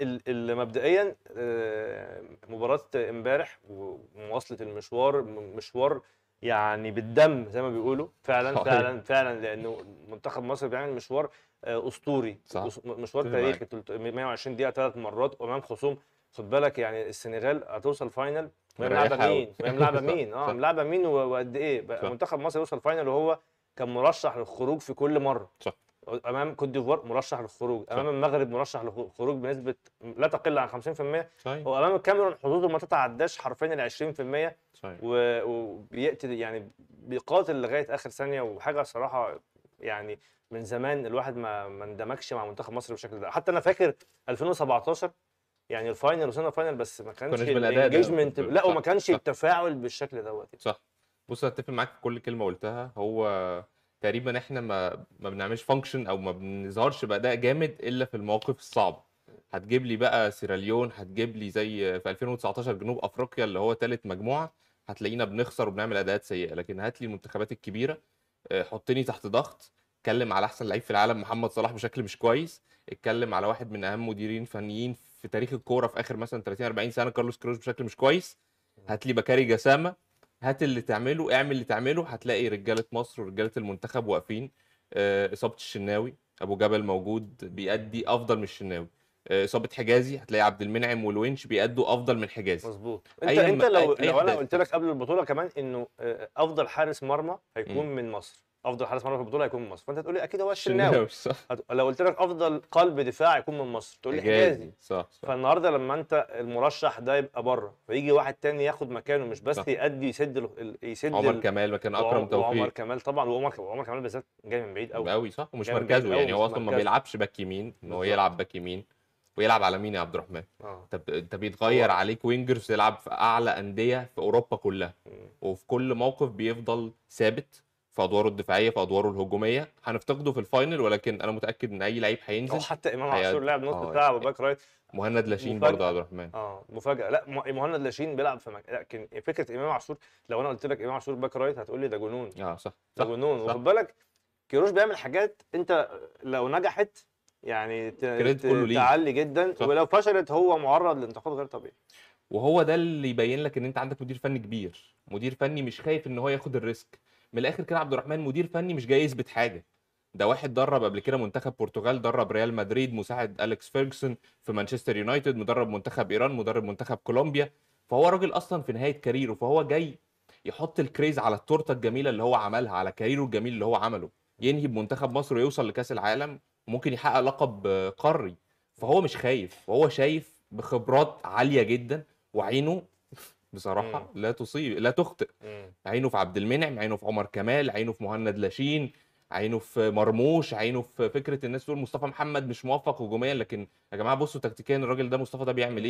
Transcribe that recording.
اللي مبدئيا آه، مباراه امبارح ومواصله المشوار مشوار يعني بالدم زي ما بيقولوا فعلا صحيح. فعلا فعلا لانه منتخب مصر بيعمل مشوار آه، اسطوري صح. مشوار تاريخي 120 دقيقه ثلاث مرات امام خصوم خد بالك يعني السنغال هتوصل فاينل وهي ملاعبه مين؟ وهي ملاعبه مين؟ اه ملاعبه مين وقد ايه؟ منتخب مصر يوصل فاينل وهو كان مرشح للخروج في كل مره صح امام كوت ديفوار مرشح للخروج امام المغرب مرشح للخروج بنسبه لا تقل عن 50% صحيح. وامام الكاميرون حظوظه ما تتعداش حرفيا ال 20% صحيح. و... وبيقتل يعني بيقاتل لغايه اخر ثانيه وحاجه صراحه يعني من زمان الواحد ما ما اندمجش مع منتخب مصر بالشكل ده حتى انا فاكر 2017 يعني الفاينل وصلنا الفاينل بس ما كانش الانجيجمنت لا وما كانش التفاعل بالشكل دوت يعني. صح بص اتفق معاك في كل كلمه قلتها هو تقريبا احنا ما ما بنعملش فانكشن او ما بنظهرش باداء جامد الا في المواقف الصعبه هتجيب لي بقى سيراليون هتجيب لي زي في 2019 جنوب افريقيا اللي هو ثالث مجموعه هتلاقينا بنخسر وبنعمل اداءات سيئه لكن هات لي المنتخبات الكبيره آه، حطني تحت ضغط اتكلم على احسن لعيب في العالم محمد صلاح بشكل مش كويس اتكلم على واحد من اهم مديرين فنيين في تاريخ الكوره في اخر مثلا 30 40 سنه كارلوس كروز بشكل مش كويس هات لي بكاري جسامه هات اللي تعمله اعمل اللي تعمله هتلاقي رجاله مصر ورجاله المنتخب واقفين آه، اصابه الشناوي ابو جبل موجود بيأدي افضل من الشناوي آه، اصابه حجازي هتلاقي عبد المنعم والونش بيأدوا افضل من حجازي مظبوط انت انت لو لو انا قلت لك قبل البطوله كمان انه آه، افضل حارس مرمى هيكون م. من مصر افضل حارس مرمى في البطوله هيكون من مصر فانت تقول لي اكيد هو الشناوي صح لو قلت لك افضل قلب دفاع يكون من مصر تقول لي حجازي صح, صح فالنهارده لما انت المرشح ده يبقى بره فيجي واحد تاني ياخد مكانه مش بس صح. يأدي يسد يسد عمر كمال مكان اكرم توفيق عمر كمال طبعا وعمر وعمر كمال بالذات جاي من بعيد قوي قوي صح ومش مركزه يعني هو اصلا ما بيلعبش باك يمين ان هو يلعب باك يمين ويلعب على مين يا عبد الرحمن؟ انت آه. انت بيتغير عليك وينجرز يلعب في اعلى انديه في اوروبا كلها م. وفي كل موقف بيفضل ثابت في ادواره الدفاعيه في ادواره الهجوميه هنفتقده في الفاينل ولكن انا متاكد ان اي لعيب هينزل او حتى امام عاشور لعب نص آه، دفاع وباك رايت مهند لاشين برضه عبد الرحمن اه مفاجاه لا مهند لاشين بيلعب في مكان لكن فكره امام عاشور لو انا قلت لك امام عاشور باك رايت هتقول لي ده جنون اه صح, ده جنون وخد بالك كيروش بيعمل حاجات انت لو نجحت يعني تعلي جدا صح. ولو فشلت هو معرض لانتقاد غير طبيعي وهو ده اللي يبين لك ان انت عندك مدير فني كبير مدير فني مش خايف ان هو ياخد الريسك من الاخر كده عبد الرحمن مدير فني مش جاي يثبت حاجه ده واحد درب قبل كده منتخب برتغال درب ريال مدريد مساعد اليكس فيرجسون في مانشستر يونايتد مدرب منتخب ايران مدرب منتخب كولومبيا فهو راجل اصلا في نهايه كاريره فهو جاي يحط الكريز على التورته الجميله اللي هو عملها على كاريره الجميل اللي هو عمله ينهي بمنتخب مصر ويوصل لكاس العالم وممكن يحقق لقب قاري فهو مش خايف هو شايف بخبرات عاليه جدا وعينه بصراحه مم. لا تصيب لا تخطئ مم. عينه في عبد المنعم عينه في عمر كمال عينه في مهند لاشين عينه في مرموش عينه في فكره الناس تقول مصطفى محمد مش موفق هجوميا لكن يا جماعه بصوا تكتيكيا الراجل ده مصطفى ده بيعمل ايه